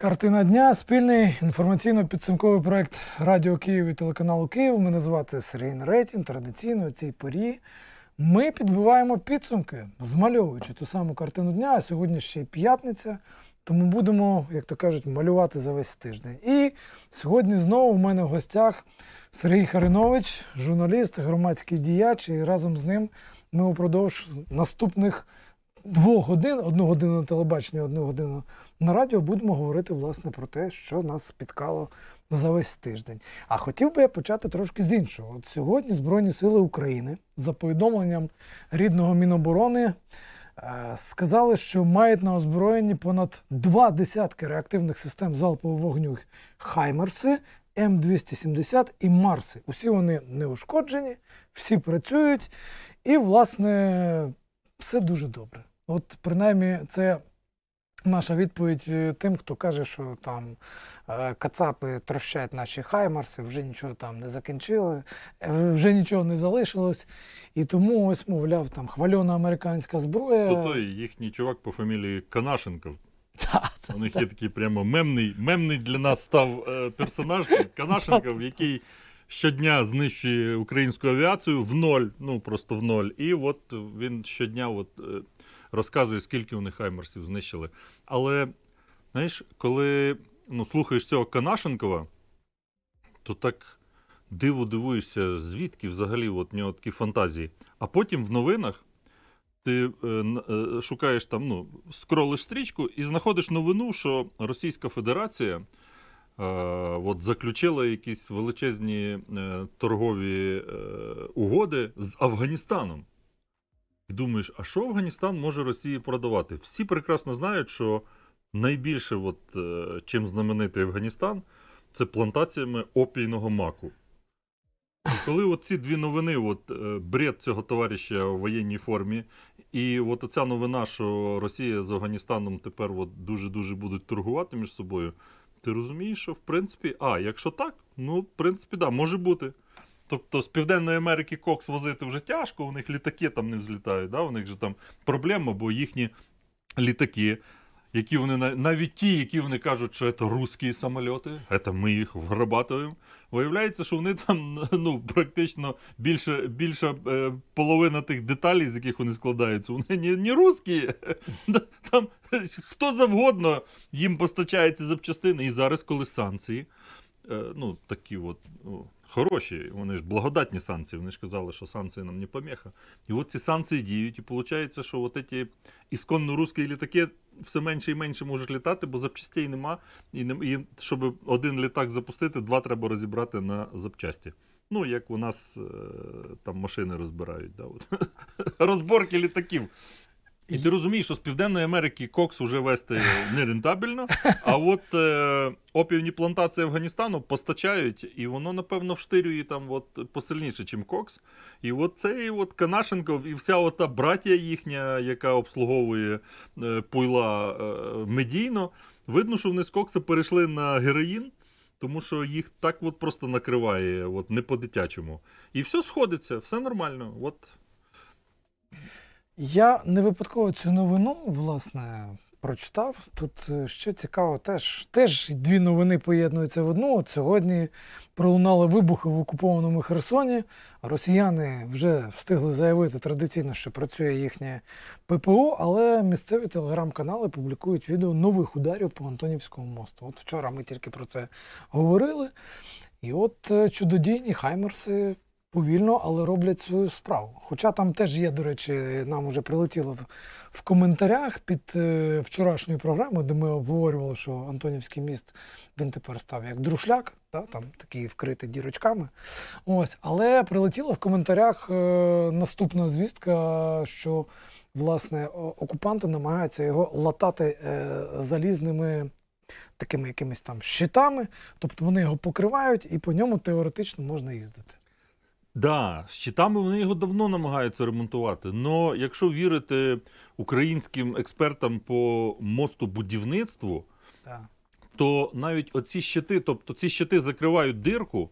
Картина дня, спільний інформаційно-підсумковий проект Радіо Київ і телеканалу Київ. Мене звати Сергій НРетін. Традиційно у цій порі ми підбиваємо підсумки, змальовуючи ту саму картину дня. А сьогодні ще й п'ятниця, тому будемо, як то кажуть, малювати за весь тиждень. І сьогодні знову в мене в гостях Сергій Харинович, журналіст, громадський діяч, і разом з ним ми упродовж наступних двох годин, одну годину на телебаченні, одну годину на радіо, будемо говорити власне про те, що нас спіткало за весь тиждень. А хотів би я почати трошки з іншого. От сьогодні Збройні Сили України за повідомленням рідного Міноборони. Е, сказали, що мають на озброєнні понад два десятки реактивних систем залпового вогню Хаймерси, М270 і Марси. Усі вони не ушкоджені, всі працюють, і, власне, все дуже добре. От принаймні це наша відповідь е, тим, хто каже, що там е, кацапи трощать наші хаймарси, вже нічого там не закінчили, е, вже нічого не залишилось. І тому ось, мовляв, там хвальона американська зброя. То той їхній чувак по фамілії Канашенков. У них є такий прямо мемний мемний для нас став персонаж Канашенков, який. Щодня знищує українську авіацію в ноль, ну просто в ноль. І от він щодня, от розказує, скільки вони хаймерсів знищили. Але знаєш, коли ну, слухаєш цього Канашенкова, то так диво дивуєшся, звідки взагалі от в нього такі фантазії. А потім в новинах. Ти е, е, шукаєш там, ну, скролиш стрічку і знаходиш новину, що Російська Федерація е, от, заключила якісь величезні е, торгові е, угоди з Афганістаном. І думаєш, а що Афганістан може Росії продавати? Всі прекрасно знають, що найбільше, от, е, чим знаменитий Афганістан, це плантаціями опійного маку. І коли от ці дві новини, от е, бред цього товариша у воєнній формі, і от оця новина, що Росія з Афганістаном тепер дуже-дуже будуть торгувати між собою, ти розумієш, що в принципі, а, якщо так, ну, в принципі, да, може бути. Тобто з Південної Америки кокс возити вже тяжко, у них літаки там не взлітають, да? у них же там проблема, бо їхні літаки, які вони навіть ті, які вони кажуть, що це русські самоліти, це ми їх вграбатуємо. Виявляється, що вони там ну, практично більше, більша е, половина тих деталей, з яких вони складаються, вони не, не русські. Там хто завгодно їм постачається запчастини. І зараз, коли санкції, е, ну такі от. Ну, хороші, вони ж благодатні санкції. Вони ж казали, що санкції нам не помеха. І от ці санкції діють, і виходить, що от ці ісконно русські літаки все менше і менше можуть літати, бо запчастей нема. І і щоб один літак запустити, два треба розібрати на запчасті. Ну, як у нас е, там машини розбирають. Да, от. Розборки літаків. І ти розумієш, що з Південної Америки кокс вже вести нерентабельно, а от е, опівні плантації Афганістану постачають, і воно, напевно, вштирює там от посильніше, ніж кокс. І от цей от Канашенков, і вся ота братія їхня, яка обслуговує е, пуйла е, медійно, видно, що вони з кокса перейшли на героїн. Тому що їх так от просто накриває, от не по-дитячому. І все сходиться, все нормально. От. Я не випадково цю новину, власне, прочитав. Тут е, ще цікаво, теж теж дві новини поєднуються в одну. От сьогодні пролунали вибухи в окупованому Херсоні. Росіяни вже встигли заявити традиційно, що працює їхнє ППО, але місцеві телеграм-канали публікують відео нових ударів по Антонівському мосту. От вчора ми тільки про це говорили. І от е, чудодійні хаймерси повільно, але роблять свою справу. Хоча там теж є, до речі, нам вже прилетіло в коментарях під е, вчорашньою програмою, де ми обговорювали, що Антонівський міст він тепер став як друшляк, да, там такий вкритий дірочками. Ось, але прилетіла в коментарях е, наступна звістка, що власне окупанти намагаються його латати е, залізними. Такими якимись там щитами, тобто вони його покривають, і по ньому теоретично можна їздити. Да, з щитами вони його давно намагаються ремонтувати. Але якщо вірити українським експертам по мостобудівництву, да. то навіть оці щити, тобто ці щити закривають дирку,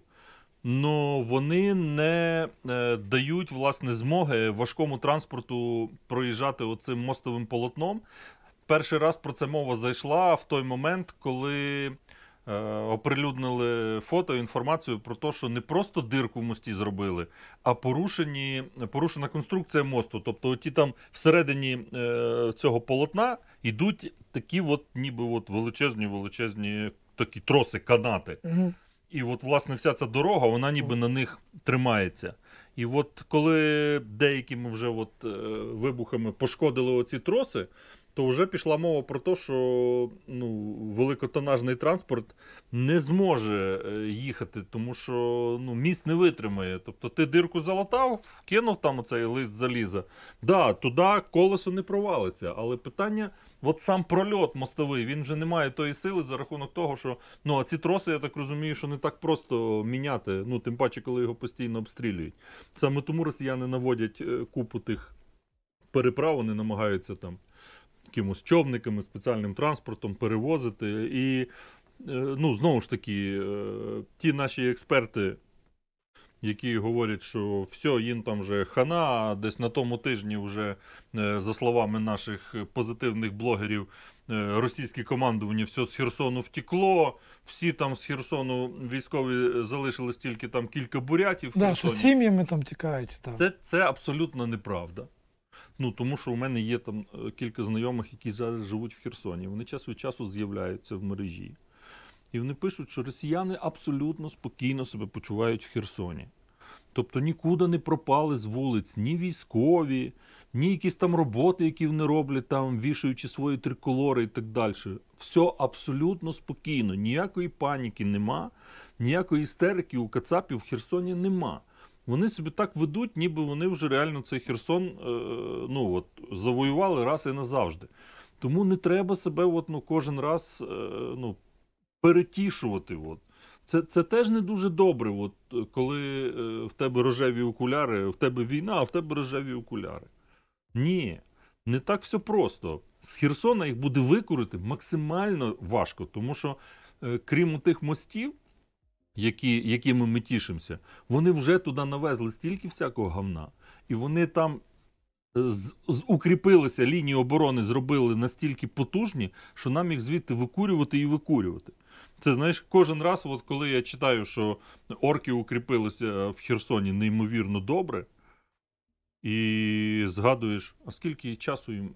але вони не е, дають власне змоги важкому транспорту проїжджати оцим мостовим полотном. Перший раз про це мова зайшла в той момент, коли Е, оприлюднили фото і інформацію про те, що не просто дирку в мості зробили, а порушені порушена конструкція мосту. Тобто, ті там всередині е, цього полотна йдуть такі, от ніби от величезні, величезні такі троси, канати. І от, власне, вся ця дорога, вона ніби на них тримається. І от коли деякими вже от е, вибухами пошкодили оці троси, то вже пішла мова про те, що ну, великотонажний транспорт не зможе е, їхати, тому що ну, міст не витримає. Тобто ти дирку залатав, кинув там оцей лист заліза. Да, туди колесо не провалиться. Але питання, от сам прольот мостовий, він вже не має тої сили за рахунок того, що ну, а ці троси, я так розумію, що не так просто міняти. Ну, тим паче, коли його постійно обстрілюють. Саме тому росіяни наводять е, купу тих переправ, вони намагаються там якимось човниками, спеціальним транспортом перевозити. І е, ну, знову ж таки, е, ті наші експерти, які говорять, що все, їм там вже хана, десь на тому тижні, вже, е, за словами наших позитивних блогерів, російське командування все з Херсону втекло, всі там з Херсону військові залишились тільки там кілька бурятів. Да, що Сім'ями там тікають. Так. Це, Це абсолютно неправда. Ну тому що у мене є там е, кілька знайомих, які зараз живуть в Херсоні. Вони час від часу з'являються в мережі. І вони пишуть, що росіяни абсолютно спокійно себе почувають в Херсоні. Тобто нікуди не пропали з вулиць ні військові, ні якісь там роботи, які вони роблять, там вішаючи свої триколори і так далі. Все абсолютно спокійно, ніякої паніки нема, ніякої істерики у Кацапів в Херсоні нема вони собі так ведуть, ніби вони вже реально цей Херсон е, ну от завоювали раз і назавжди. Тому не треба себе от, ну, кожен раз е, ну, перетішувати. От. Це це теж не дуже добре, от, коли е, в тебе рожеві окуляри, в тебе війна, а в тебе рожеві окуляри. Ні, не так все просто. З Херсона їх буде викорити максимально важко, тому що крім тих мостів які, якими ми тішимося, вони вже туди навезли стільки всякого гавна, і вони там е, з, з укріпилися лінії оборони, зробили настільки потужні, що нам їх звідти викурювати і викурювати. Це знаєш, кожен раз, от коли я читаю, що орки укріпилися е, в Херсоні неймовірно добре, і згадуєш, а скільки часу їм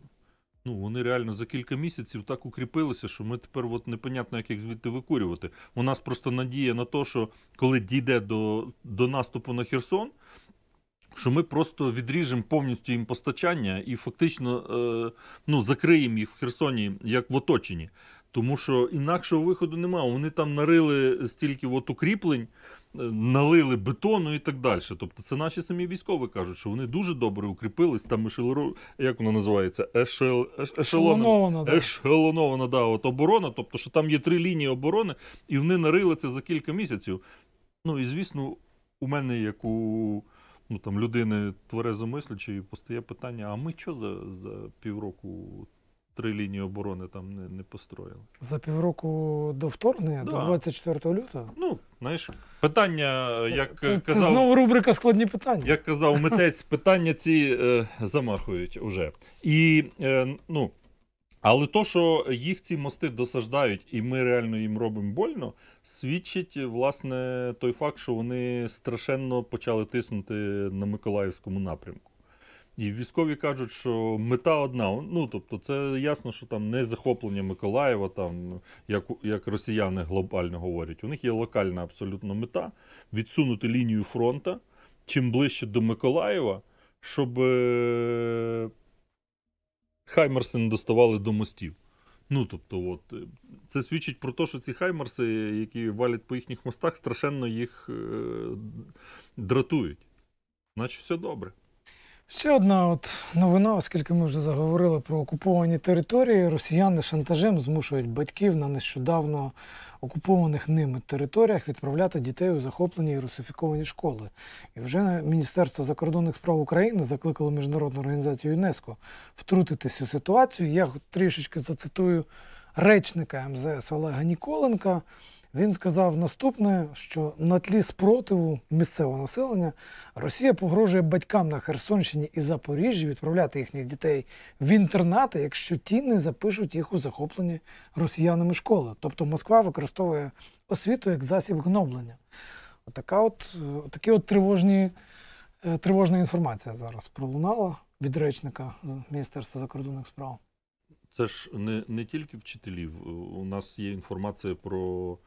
Ну, вони реально за кілька місяців так укріпилися, що ми тепер от непонятно, як їх звідти викурювати. У нас просто надія на те, що коли дійде до до наступу на Херсон, що ми просто відріжемо повністю їм постачання і фактично е, ну, закриємо їх в Херсоні як в оточенні. Тому що інакшого виходу немає. Вони там нарили стільки от укріплень. Е, налили бетону і так далі. Тобто, це наші самі військові кажуть, що вони дуже добре укріпились. Там ешелеру, як воно називається, Ешел... Еш... ешелонована, да. да, от оборона. Тобто, що там є три лінії оборони, і вони нарили це за кілька місяців. Ну і звісно, у мене як у ну, там, людини тверезомислячої постає питання: а ми що за, за півроку? Три лінії оборони там не не построїли за півроку до вторгнення, да. до 24 лютого. Ну Знаєш, питання, е, як е, це, казав. Це знову рубрика складні питання. Як казав митець, питання ці е, замахують уже. І, е, ну, але то, що їх ці мости досаждають, і ми реально їм робимо больно, свідчить власне той факт, що вони страшенно почали тиснути на Миколаївському напрямку. І військові кажуть, що мета одна. Ну тобто, це ясно, що там не захоплення Миколаєва, там як як росіяни глобально говорять. У них є локальна абсолютно мета відсунути лінію фронта чим ближче до Миколаєва, щоб е, Хаймерси не доставали до мостів. Ну, тобто, от, е, це свідчить про те, що ці хаймерси, які валять по їхніх мостах, страшенно їх е... дратують. Значить все добре. Ще одна от новина, оскільки ми вже заговорили про окуповані території, росіяни шантажем змушують батьків на нещодавно окупованих ними територіях відправляти дітей у захоплені і русифіковані школи. І вже Міністерство закордонних справ України закликало міжнародну організацію ЮНЕСКО втрутитись у ситуацію. Я трішечки зацитую речника МЗС Олега Ніколенка. Він сказав наступне: що на тлі спротиву місцевого населення Росія погрожує батькам на Херсонщині і Запоріжжі відправляти їхніх дітей в інтернати, якщо ті не запишуть їх у захоплені росіянами школи. Тобто Москва використовує освіту як засіб гноблення. Отака от такі от тривожні е, тривожна інформація зараз пролунала від речника з Міністерства закордонних справ. Це ж не не тільки вчителів. У нас є інформація про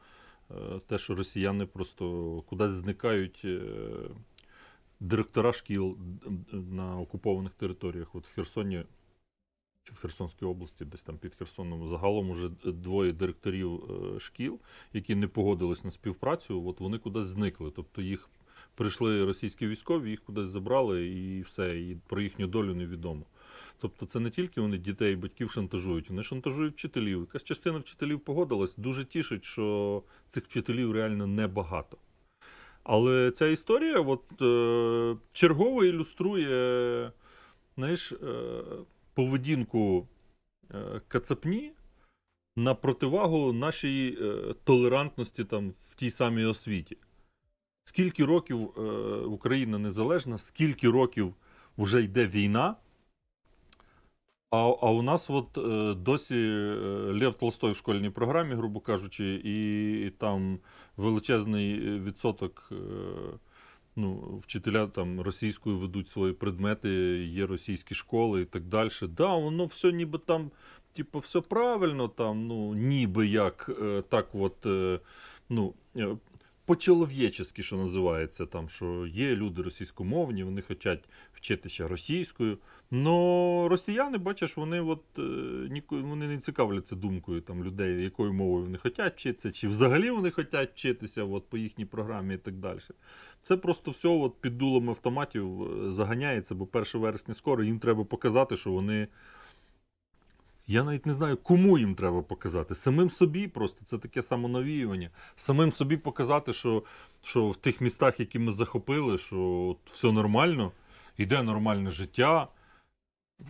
Е, те, що росіяни просто кудись зникають е, директора шкіл на окупованих територіях. От в Херсоні чи в Херсонській області, десь там під Херсоном, загалом уже двоє директорів е, шкіл, які не погодились на співпрацю, от вони кудись зникли. Тобто їх прийшли російські військові, їх кудись забрали, і все, і про їхню долю невідомо. Тобто, це не тільки вони дітей і батьків шантажують, вони шантажують вчителів. Якась частина вчителів погодилась, дуже тішить, що цих вчителів реально небагато. Але ця історія от, е, чергово ілюструє знаєш, е, поведінку е, Кацапні на противагу нашій е, толерантності там, в тій самій освіті. Скільки років е, Україна незалежна, скільки років вже йде війна, а а у нас от е, досі е, Лев Толстой в школьній програмі, грубо кажучи, і, і там величезний е, відсоток. Е, Ну, вчителя там російською ведуть свої предмети, є російські школи і так далі. Да, воно все ніби там, типу, все правильно, там, ну, ніби як е, так, от, ну, по-чолов'ячески, що називається, там, що є люди російськомовні, вони хочуть вчитися російською. Но росіяни, бачиш, вони от, е, вони не цікавляться думкою там, людей, якою мовою вони хочуть вчитися, чи взагалі вони хочуть вчитися от, по їхній програмі і так далі. Це просто все от, під дулом автоматів е, заганяється, бо 1 вересня скоро їм треба показати, що вони. Я навіть не знаю, кому їм треба показати. Самим собі просто це таке самонавіювання. Самим собі показати, що що в тих містах, які ми захопили, що от все нормально, йде нормальне життя.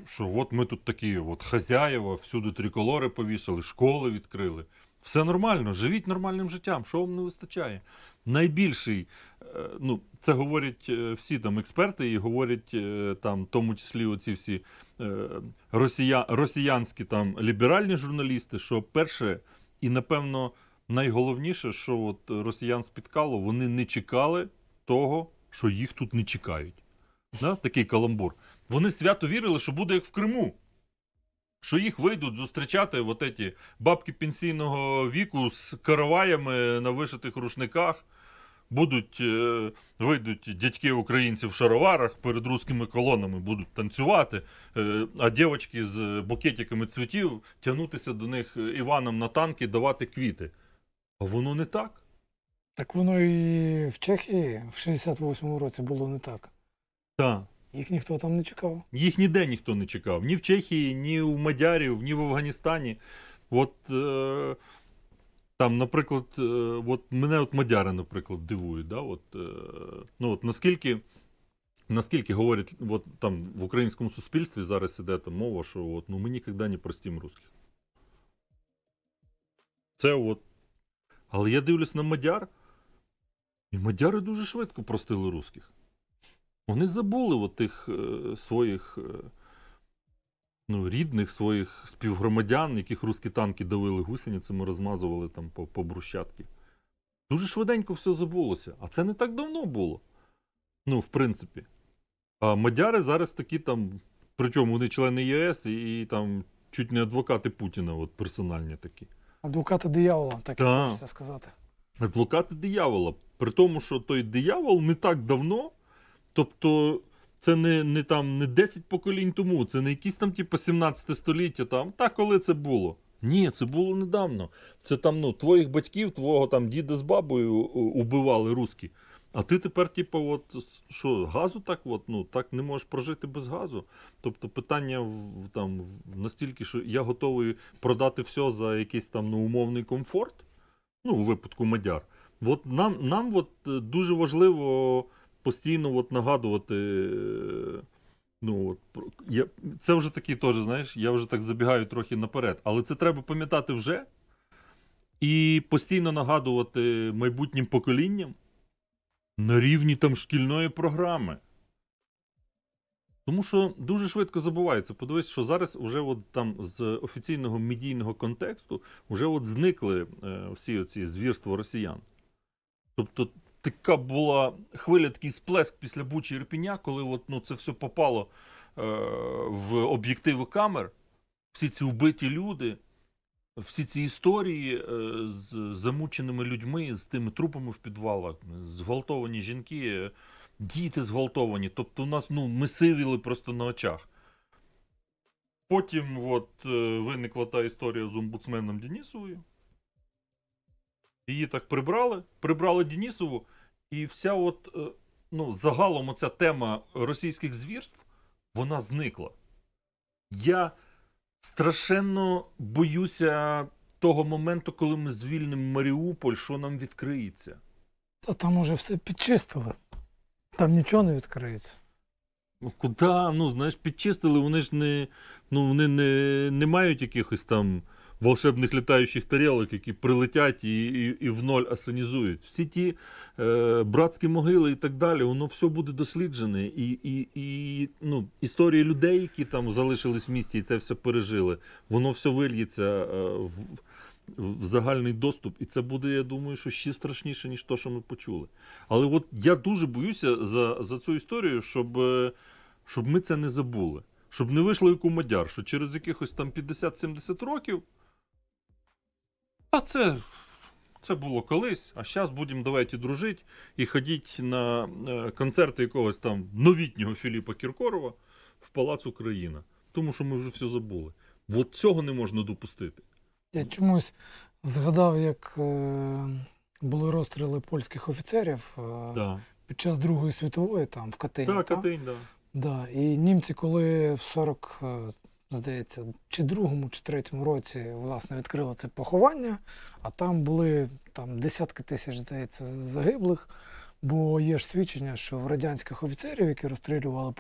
Що от ми тут такі, от хазяєва, всюди триколори повісили, школи відкрили. Все нормально, живіть нормальним життям, що вам не вистачає найбільший. Е, ну, це говорять е, всі там експерти, і говорять е, там, в тому числі оці всі росія, росіянські там ліберальні журналісти. Що перше і напевно найголовніше, що от росіян спіткало, вони не чекали того, що їх тут не чекають. Да? Такий каламбур. Вони свято вірили, що буде як в Криму. Що їх вийдуть зустрічати от еті бабки пенсійного віку з караваями на вишитих рушниках будуть е, вийдуть дядьки українці в шароварах перед русскими колонами, будуть танцювати, е, а дівчатки з букетиками цвітів тягнутися до них Іваном на танки, давати квіти. А воно не так. Так воно і в Чехії в 68-му році було не так. Так. Їх ніхто там не чекав. Їх ніде ніхто не чекав. Ні в Чехії, ні в Мадярів, ні в Афганістані. От. Е там, наприклад, е, от мене от мадяри, наприклад, дивують. Да? От, е, ну, от Наскільки наскільки говорять от, там, в українському суспільстві зараз іде там мова, що от, ну, ми ніколи не простимо русських. Це от. Але я дивлюсь на мадяр, і мадяри дуже швидко простили русських. Вони забули от тих е, своїх. Е, ну, рідних своїх співгромадян, яких русські танки давили гусеницями, розмазували там по, по брусчатки. Дуже швиденько все забулося. А це не так давно було. Ну, в принципі. А мадяри зараз такі там, причому вони члени ЄС і, і там чуть не адвокати Путіна, от персональні такі. Адвокати диявола, так Та. як сказати. Адвокати диявола. При тому, що той диявол не так давно, тобто це не не там не 10 поколінь тому, це не якісь там, типу, 17 століття, там та коли це було. Ні, це було недавно. Це там ну, твоїх батьків, твого там діда з бабою убивали русські. А ти тепер, типу, от що газу так от, ну так не можеш прожити без газу. Тобто питання в там настільки, що я готовий продати все за якийсь там ну, умовний комфорт, ну у випадку мадяр. От нам нам от е, дуже важливо постійно от нагадувати. Е, ну от я, Це вже такий теж, знаєш, я вже так забігаю трохи наперед. Але це треба пам'ятати вже і постійно нагадувати майбутнім поколінням на рівні там шкільної програми. Тому що дуже швидко забувається. Подивись, що зараз вже от там з офіційного медійного контексту вже от зникли е, всі ці звірства росіян. Тобто така була хвиля, такий сплеск після Бучі Ірпіня, коли от, ну, це все попало е, в об'єктиви камер, всі ці вбиті люди. Всі ці історії е, з замученими людьми, з тими трупами в підвалах, зґвалтовані жінки, е, діти зґвалтовані. Тобто, у нас ну, ми сивіли просто на очах. Потім от, е, виникла та історія з омбудсменом Денісовою. Її так прибрали. Прибрали Денісову. І вся от е, ну загалом оця тема російських звірств, вона зникла. Я страшенно боюся того моменту, коли ми звільнимо Маріуполь, що нам відкриється. Та там уже все підчистили. Там нічого не відкриється. Ну, куди? Ну, знаєш, підчистили, вони ж не ну вони не, не мають якихось там волшебних літаючих тарілок, які прилетять і і, і в ноль асанізують. Всі ті е, братські могили і так далі, воно все буде досліджене. І і, і ну, історії людей, які там залишились в місті і це все пережили, воно все вильється е, в. В загальний доступ, і це буде, я думаю, що ще страшніше, ніж те, що ми почули. Але от я дуже боюся за за цю історію, щоб е, щоб ми це не забули, щоб не вийшло як у мадяр, що через якихось там 50-70 років а це це було колись, а зараз будемо давайте дружити і ходіть на е, концерти якогось там новітнього Філіпа Кіркорова в Палац Україна. Тому що ми вже все забули. От цього не можна допустити. Я чомусь згадав, як е, були розстріли польських офіцерів е, да. під час Другої світової, там в Катині. Да, так, Катинь, да. Да. І німці, коли в 40, здається, чи другому, чи третьому році власне відкрила це поховання, а там були там десятки тисяч, здається, загиблих. Бо є ж свідчення, що в радянських офіцерів, які розстрілювали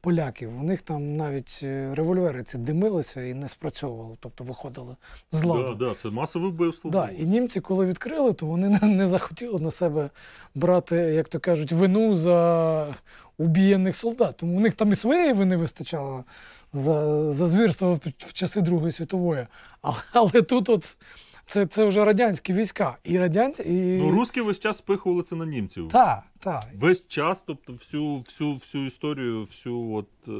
поляків, у них там навіть е, револьвери ці димилися і не спрацьовували, тобто виходили з ладу. Да, да, це масове вбивство. Да, І німці, коли відкрили, то вони не захотіли на себе брати, як то кажуть, вину за убієних солдат. Тому у них там і своєї вини вистачало за за звірство в часи Другої світової. Але, але тут от це це вже радянські війська. І радянські... І... Ну, русські весь час спихували це на німців. Так, так. Весь час, тобто всю всю, всю історію, всю от е,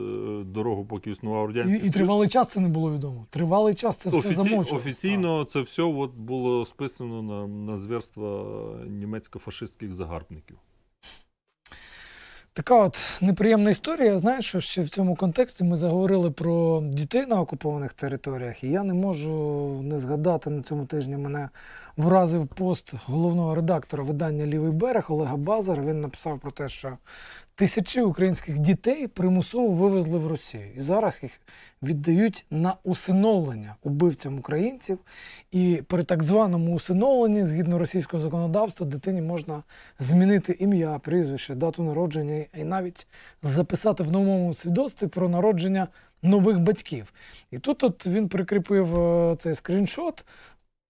дорогу, поки існував радянський. І, і тривалий час це не було відомо. Тривалий час це все Офіці... Офіційно так. це все от було списано на на зверства німецько-фашистських загарбників. Така от неприємна історія. Знаєш, що ще в цьому контексті ми заговорили про дітей на окупованих територіях, і я не можу не згадати на цьому тижні. Мене вразив пост головного редактора видання Лівий берег Олега Базар. Він написав про те, що тисячі українських дітей примусово вивезли в Росію. І зараз їх віддають на усиновлення убивцям українців. І при так званому усиновленні, згідно російського законодавства, дитині можна змінити ім'я, прізвище, дату народження і навіть записати в новому свідоцтві про народження нових батьків. І тут от він прикріпив е, цей скріншот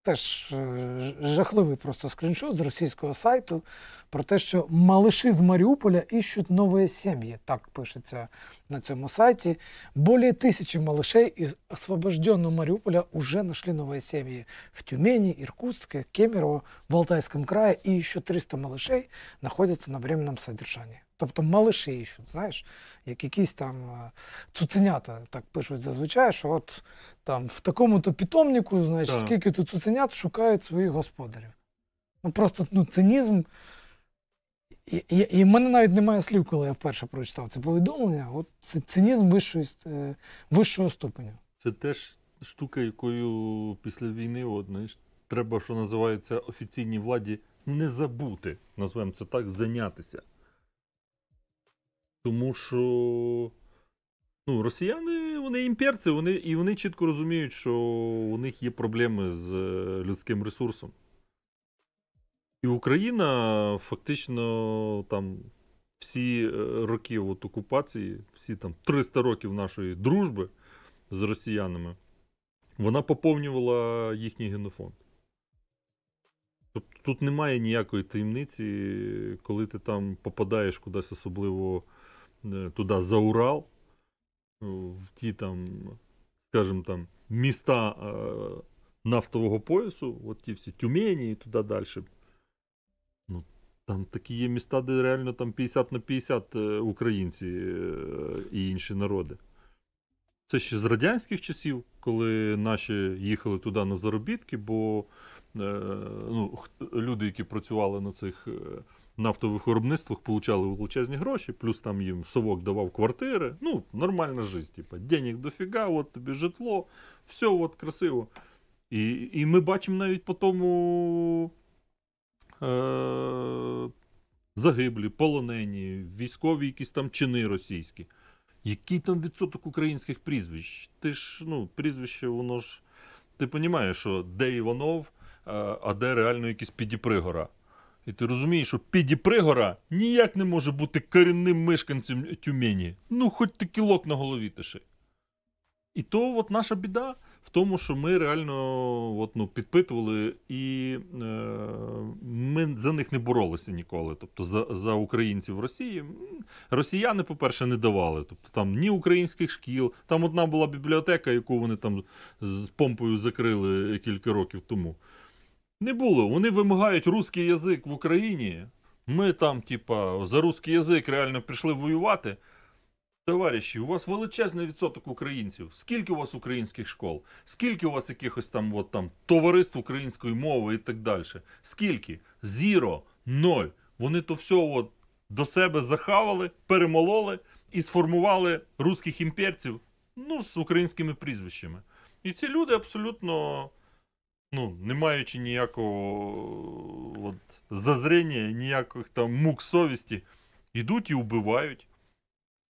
Теж е, жахливий просто скріншот з російського сайту про те, що малиші з Маріуполя іщуть нові сім'ї. Так пишеться на цьому сайті. Более тисячі малишей із освобожденного Маріуполя вже знайшли нові сім'ї в Тюмені, Іркутське, Кемерово, Валтайському краї. І ще 300 малишей знаходяться на временному содержанні. Тобто малиші, що знаєш, як якісь там е, цуценята так пишуть зазвичай, що от там в такому-то питомнику, знаєш, так. скільки тут цуценят шукають своїх господарів. Ну просто ну, цинізм. І, в мене навіть немає слів, коли я вперше прочитав це повідомлення. От це цинізм вищої, е, вищого ступеня. Це теж штука, якою після війни от, знаєш, треба, що називається, офіційній владі не забути, Називаємо це так, зайнятися. Тому що ну, росіяни вони імперці, вони, і вони чітко розуміють, що у них є проблеми з е, людським ресурсом. І Україна фактично там всі е, роки от окупації, всі там 300 років нашої дружби з росіянами, вона поповнювала їхній генофонд. Тобто тут немає ніякої таємниці, коли ти там попадаєш кудись особливо. Э, туда за Урал, э, в ті там, скажімо там, міста е, э, нафтового поясу, от ті всі Тюмені і туди далі. Ну, Там такі є міста, де реально там 50 на 50 українці і інші народи. Це ще з радянських часів, коли наші їхали туди на заробітки, бо е, ну, люди, які працювали на цих. Е, нафтових виробництвах получали величезні гроші, плюс там їм совок давав квартири. Ну, нормальна життя. Типа, денег дофіга, от тобі житло, все от красиво. І і ми бачимо навіть по тому е- загиблі, полонені, військові якісь там чини російські. Який там відсоток українських прізвищ? Ти ж, ну, прізвище, воно ж. Ти розумієш, що де Іванов, е, а де реально якісь підіпригора. І ти розумієш, що Піді Пригора ніяк не може бути корінним мешканцем Тюмені. Ну, хоч ти кілок на голові тиши. І то от наша біда в тому, що ми реально от, ну, підпитували, і е, ми за них не боролися ніколи. Тобто за за українців в Росії. Росіяни, по-перше, не давали. Тобто там ні українських шкіл, там одна була бібліотека, яку вони там з помпою закрили кілька років тому. Не було. Вони вимагають русський язик в Україні. Ми там, типа, за русський язик реально прийшли воювати. Товариші, у вас величезний відсоток українців. Скільки у вас українських школ? Скільки у вас якихось там от, там товариств української мови і так далі? Скільки? Зіро, ноль. Вони то все от до себе захавали, перемололи і сформували русських імперців ну, з українськими прізвищами. І ці люди абсолютно ну, не маючи ніякого от, зазрення, ніяких там мук совісті, йдуть і вбивають.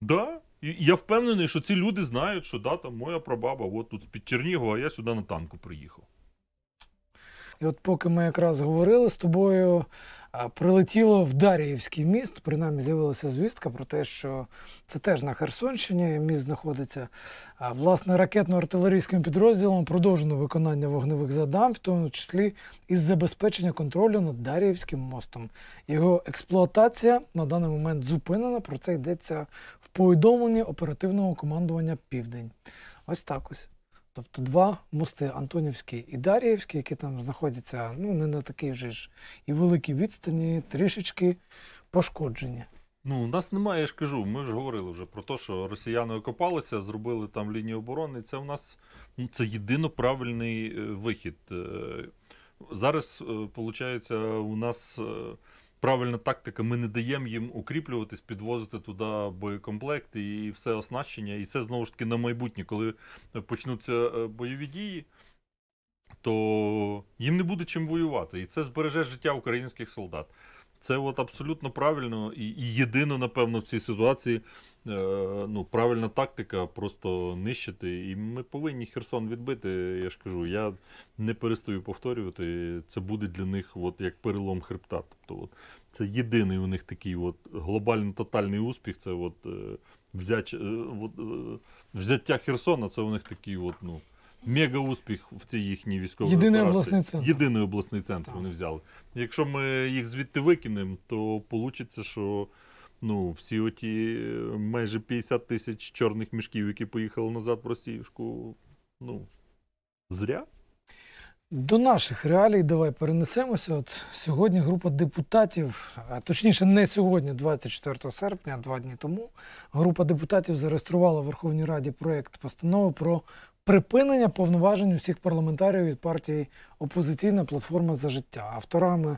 Да, і я впевнений, що ці люди знають, що да, там моя прабаба, от тут під Чернігова, а я сюди на танку приїхав. І от поки ми якраз говорили з тобою, Прилетіло в Даріївський міст, принаймні з'явилася звістка про те, що це теж на Херсонщині міст знаходиться. Власне, ракетно-артилерійським підрозділом продовжено виконання вогневих завдань, в тому числі із забезпечення контролю над Даріївським мостом. Його експлуатація на даний момент зупинена. Про це йдеться в повідомленні оперативного командування Південь. Ось так ось. Тобто два мости Антонівський і Дар'ївський, які там знаходяться ну, не на такій вже ж і великій відстані, трішечки пошкоджені. Ну, у нас немає, я ж кажу, ми ж говорили вже про те, що росіяни окопалися, зробили там лінію оборони. Це у нас ну, це єдино правильний е, вихід. Е, зараз, виходить, е, у нас правильна тактика. Ми не даємо їм укріплюватись, підвозити туди боєкомплекти і все оснащення. І це знову ж таки на майбутнє, коли е, почнуться е, бойові дії. То їм не буде чим воювати, і це збереже життя українських солдат. Це от абсолютно правильно і і єдине, напевно, в цій ситуації е, ну, правильна тактика просто нищити. І ми повинні Херсон відбити. Я ж кажу, я не перестаю повторювати. Це буде для них от, як перелом хребта. Тобто, от, це єдиний у них такий от, глобально тотальний успіх. Це от, е, взяч, е, от, е, взяття Херсона, це у них такий от, ну мега успіх в цій їхній військовій Єдиний операції. обласний центр. Єдиний обласний центр вони взяли. Якщо ми їх звідти викинемо, то вийде, що ну, всі оті е, майже 50 тисяч чорних мішків, які поїхали назад в Росіюшку, ну зря. До наших реалій давай перенесемося. От сьогодні група депутатів, точніше, не сьогодні, 24 серпня, два дні тому, група депутатів зареєструвала в Верховній Раді проєкт постанови про припинення повноважень усіх парламентарів від партії Опозиційна Платформа за життя. Авторами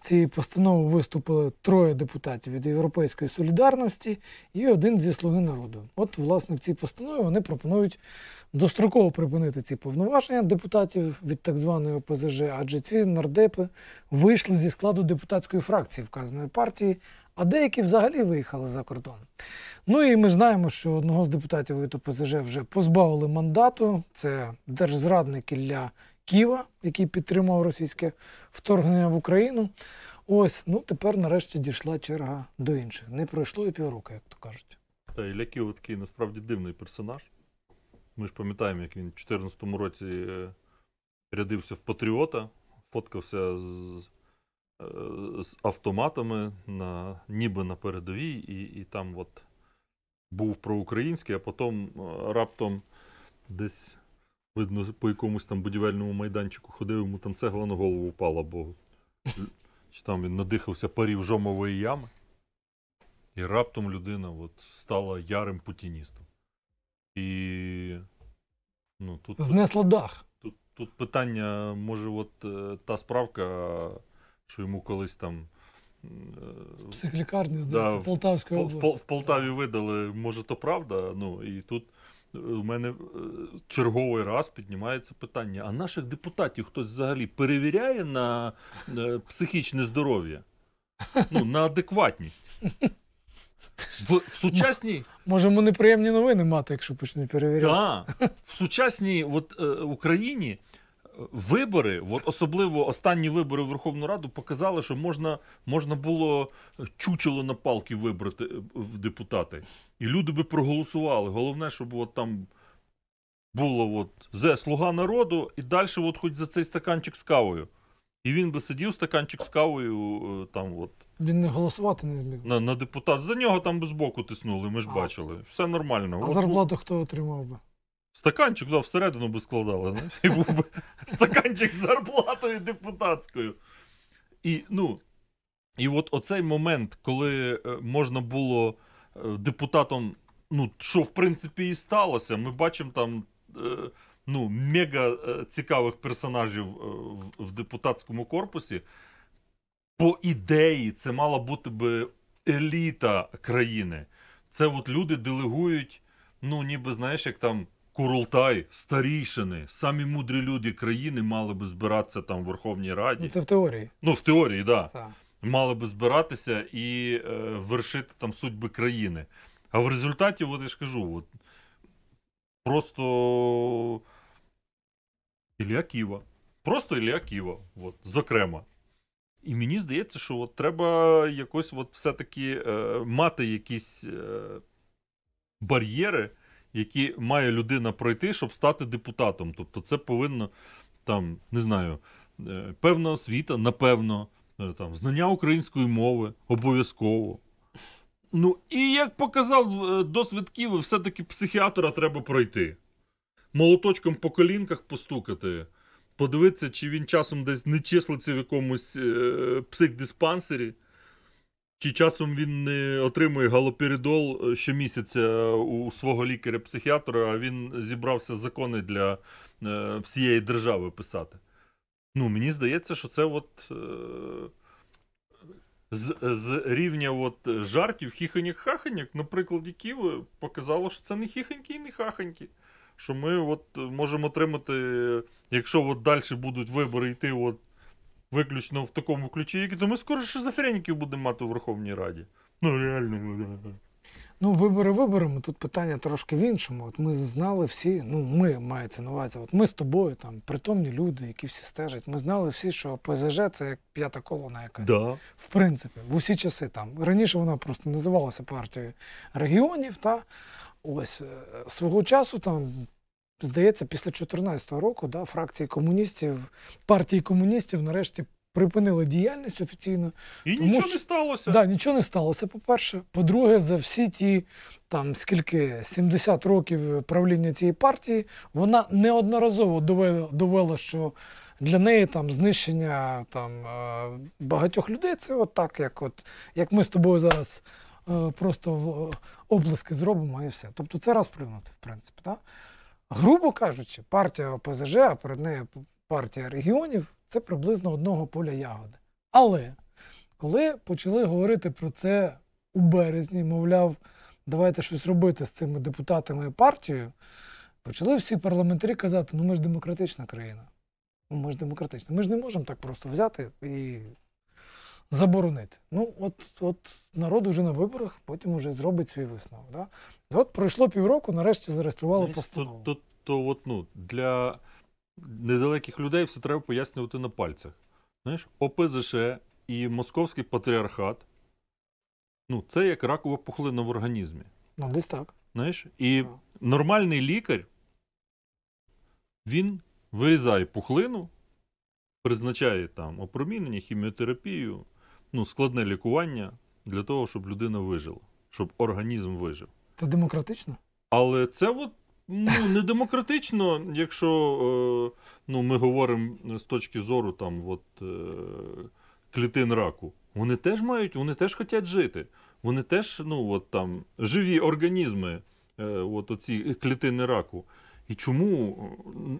цієї постанови виступили троє депутатів від Європейської солідарності і один зі Слуги народу. От, власне, в цій постанові вони пропонують достроково припинити ці повноваження депутатів від так званої ОПЗЖ, адже ці нардепи вийшли зі складу депутатської фракції вказаної партії а деякі взагалі виїхали за кордон. Ну і ми знаємо, що одного з депутатів від ОПЗЖ вже позбавили мандату. Це держзрадник Ілля Ківа, який підтримав російське вторгнення в Україну. Ось, ну тепер нарешті дійшла черга до інших. Не пройшло і півроку, як то кажуть. Та Ілля Ківа такий насправді дивний персонаж. Ми ж пам'ятаємо, як він у 2014 році е, рядився в Патріота, фоткався з Е, з автоматами, на, ніби на передовій, і і там от був проукраїнський, а потім е, раптом десь, видно, по якомусь там будівельному майданчику ходив, йому там цегла на голову впала, бо чи там він надихався парів жомової ями. І раптом людина от стала ярим путіністом. І ну, тут, Знесло дах. Тут, тут питання, може, от е, та справка що йому колись там. Е, Психлікарні, здається, да, Полтавської в, області. В, в Полтаві видали, може, то правда. Ну і тут у е, мене е, черговий раз піднімається питання: а наших депутатів хтось взагалі перевіряє на психічне здоров'я? Ну, на адекватність. В, в сучасній... Можемо неприємні новини мати, якщо почне перевіряти. Так, да, в сучасній от, е, Україні вибори, от особливо останні вибори в Верховну Раду показали, що можна можна було чучело на палки вибрати е, в депутати, і люди би проголосували. Головне, щоб от там було от зе слуга народу, і далі, от хоч за цей стаканчик з кавою. І він би сидів стаканчик з кавою е, там от. Він не голосувати не зміг. На на депутат. За нього там би збоку тиснули, ми ж а. бачили. Все нормально. А от, зарплату хто отримав би? Стаканчик да, всередину би складали. І був би стаканчик з зарплатою депутатською. І ну, і от оцей момент, коли е, можна було е, депутатом, ну, що в принципі і сталося, ми бачимо там е, ну, мега цікавих персонажів в депутатському корпусі. По ідеї, це мала бути би еліта країни. Це от люди делегують, ну, ніби знаєш, як там. Курултай, старійшини, самі мудрі люди країни мали би збиратися там в Верховній Раді. Ну, це в теорії. Ну, в теорії, да. так. Мали би збиратися і е, вершити там судьби країни. А в результаті, от я ж кажу, от, просто Ілля Ківа. Просто Ілля Ківа, от, зокрема. І мені здається, що от треба якось от все-таки е, мати якісь е, бар'єри які має людина пройти, щоб стати депутатом. Тобто, це повинно там, не знаю, е, певна освіта, напевно, е, там, знання української мови обов'язково. Ну, і як показав е, досвід Києва, все-таки психіатра треба пройти. Молоточком по колінках постукати, подивитися, чи він часом десь не числиться в якомусь е- психдиспансері. Чи часом він не отримує галоперидол е, щомісяця е, у свого лікаря-психіатра, а він зібрався закони для е, всієї держави писати? Ну, мені здається, що це от. З з рівня от жартів, хіханьок хаханьок на прикладі Києва показало, що це не хіханьки і не хаханьки. Що ми от можемо отримати, якщо от далі будуть вибори йти от виключно в такому ключі, то ми скоро шизофреніків будемо мати у Верховній Раді. Ну, реально. Ну, ну, вибори виборами, тут питання трошки в іншому. От ми знали всі, ну ми мається на увазі, от ми з тобою, там притомні люди, які всі стежать. Ми знали всі, що ПЗЖ це як п'ята колона якась. Да. В принципі, в усі часи там. Раніше вона просто називалася партією регіонів. та Ось е, свого часу, там здається, після 2014 року да, фракції комуністів, партії комуністів нарешті припинили діяльність офіційно. І тому, нічого не сталося. Да, Нічого не сталося, по-перше. По-друге, за всі ті там скільки 70 років правління цієї партії, вона неодноразово довела, довела що. Для неї там знищення там, е, багатьох людей це от як от, як ми з тобою зараз е, просто е, облески зробимо і все. Тобто це розплюнути, в принципі. Да? Грубо кажучи, партія ОПЗЖ, а перед нею партія регіонів це приблизно одного поля ягоди. Але коли почали говорити про це у березні, мовляв, давайте щось робити з цими депутатами і партією, почали всі парламентарі казати: ну ми ж демократична країна. Ну, ми ж демократична. Ми ж не можемо так просто взяти і заборонити. Ну, от от народ уже на виборах потім уже зробить свій висновок. Да? От пройшло півроку, нарешті зареєстрували постанову. Тут, тут то от, ну, для недалеких людей все треба пояснювати на пальцях. Знаєш, ОПЗШ і Московський патріархат. Ну, це як ракова пухлина в організмі. Ну, десь так. Знаєш? І нормальний лікар він вирізає пухлину, призначає там опромінення, хіміотерапію, ну, складне лікування для того, щоб людина вижила, щоб організм вижив. Це демократично? Але це от, ну, не демократично, якщо е, ну, ми говоримо з точки зору там, от, е, клітин раку. Вони теж мають, вони теж хочуть жити. Вони теж ну, от, там, живі організми, е, от оці клітини раку. І чому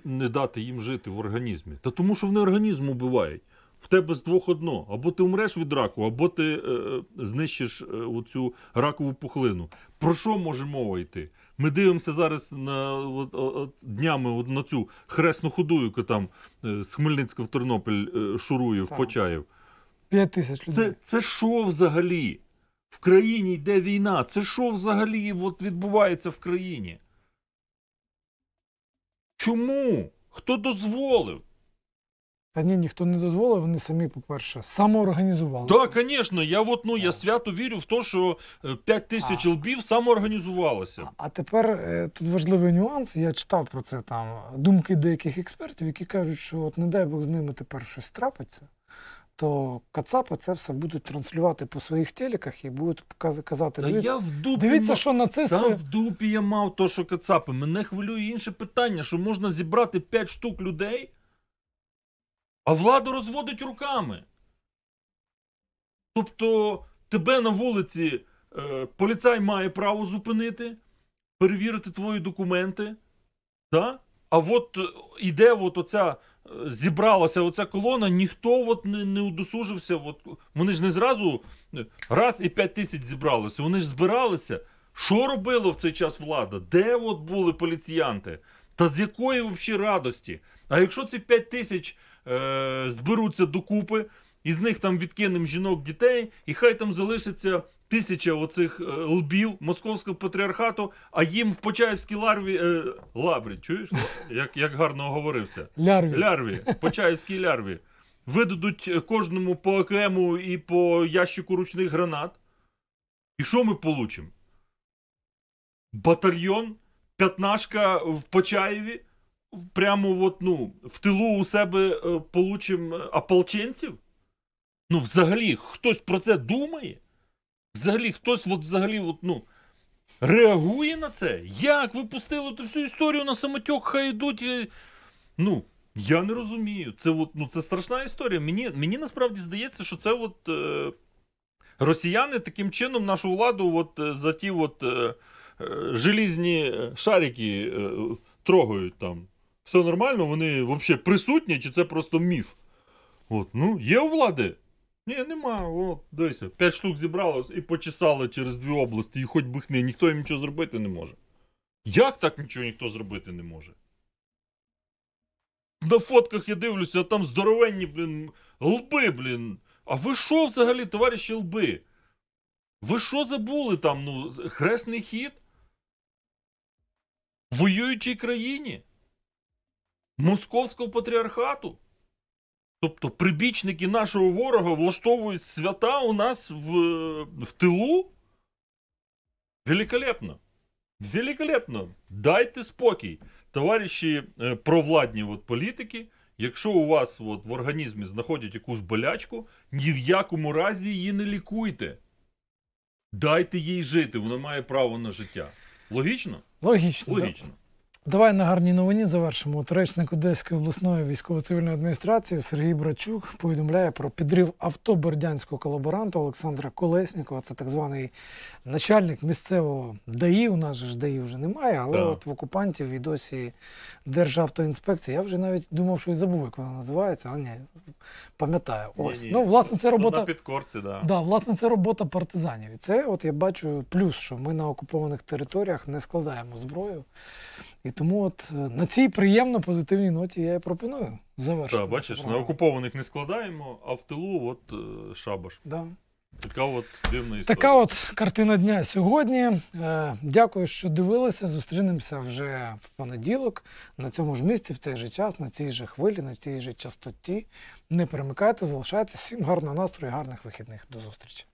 е, не дати їм жити в організмі? Та тому що вони організм убивають. В тебе з двох одно. Або ти умреш від раку, або ти е, е, знищиш е, оцю ракову пухлину. Про що може мова йти? Ми дивимося зараз на от, от, днями от, на цю хресну худую, яка там е, з Хмельницька в Тернопіль е, шурує в Так. Почаїв. П'ять тисяч людей. Це, це що взагалі? В країні йде війна. Це що взагалі от, відбувається в країні? Чому? Хто дозволив? Та ні, ніхто не дозволив, вони самі, по-перше, самоорганізували. Так, звісно, я от, ну, я свято вірю в те, що 5 е, тисяч лбів самоорганізувалося. А тепер е, тут важливий нюанс. Я читав про це там думки деяких експертів, які кажуть, що от не дай Бог з ними тепер щось трапиться, то Кацапи це все будуть транслювати по своїх телеках і будуть казати, Та дивіться, я в дупі дивіться що нацисти... Та в дупі я мав то, що Кацапи. Мене хвилює інше питання, що можна зібрати 5 штук людей а влада розводить руками. Тобто тебе на вулиці е, поліцай має право зупинити, перевірити твої документи. Да? А от е, іде от оця, е, зібралася оця колона, ніхто от не не удосужився. От, Вони ж не зразу е, раз і п'ять тисяч зібралися. Вони ж збиралися. Що робила в цей час влада? Де от були поліціянти? Та з якої взагалі радості? А якщо ці 5 тисяч Е, зберуться докупи, із них там відкинемо жінок, дітей, і хай там залишиться. Тисяча оцих е, лбів московського патріархату, а їм в Почаївській ларві е, лаврі, чуєш? Як як гарно оговорився. Лярві. Лярві, Почаївській лярві. Видадуть е, кожному по окрему і по ящику ручних гранат. І що ми получимо? Батальйон, п'ятнашка в Почаєві прямо от, ну, в тилу у себе е, получимо е, ополченців? Ну, взагалі, хтось про це думає? Взагалі, хтось от, взагалі, от, ну, реагує на це? Як ви пустили всю історію на самотьок, хай йдуть. Е, ну, я не розумію. Це от, ну, це страшна історія. Мені мені насправді здається, що це от, е, росіяни таким чином нашу владу от, за ті от, е, желізні шарики е, трогають там все нормально, вони взагалі присутні, чи це просто міф? От, Ну, є у влади? Ні, нема. От, дивися, п'ять штук зібралось і почесали через дві області, і хоч бихни, ніхто їм нічого зробити не може. Як так нічого ніхто зробити не може? На фотках я дивлюся, а там здоровенні, блін, лби, блін. А ви що взагалі, товариші лби? Ви що забули там? Ну, хресний хід? В воюючій країні? московського патріархату. Тобто прибічники нашого ворога влаштовують свята у нас в в тилу. Великолепно. Великолепно. Дайте спокій. Товариші е, провладні от, політики, якщо у вас от, в організмі знаходять якусь болячку, ні в якому разі її не лікуйте. Дайте їй жити, вона має право на життя. Логічно? Логічно. Логічно. Да. Давай на гарній новині завершимо. От Речник Одеської обласної військово-цивільної адміністрації Сергій Брачук повідомляє про підрив авто бердянського колаборанта Олександра Колеснікова. Це так званий начальник місцевого ДАІ. У нас же ж ДАІ вже немає, але да. от в окупантів і досі Державтоінспекції. Я вже навіть думав, що і забув, як вона називається, але ні, пам'ятаю. Ось ні, ні. ну власне це робота ну, підкорці, да. Да, власне, це робота партизанів. І це, от я бачу, плюс, що ми на окупованих територіях не складаємо зброю. І тому от е, на цій приємно позитивній ноті я і пропоную завершити. Так, бачиш, на окупованих не складаємо, а в тилу от е, шабаш. Да. Така от дивна історія. Така от картина дня сьогодні. Е, дякую, що дивилися. Зустрінемося вже в понеділок, на цьому ж місці, в цей же час, на цій же хвилі, на цій же частоті. Не перемикайте, залишайтеся. Всім гарного настрою, гарних вихідних. До зустрічі.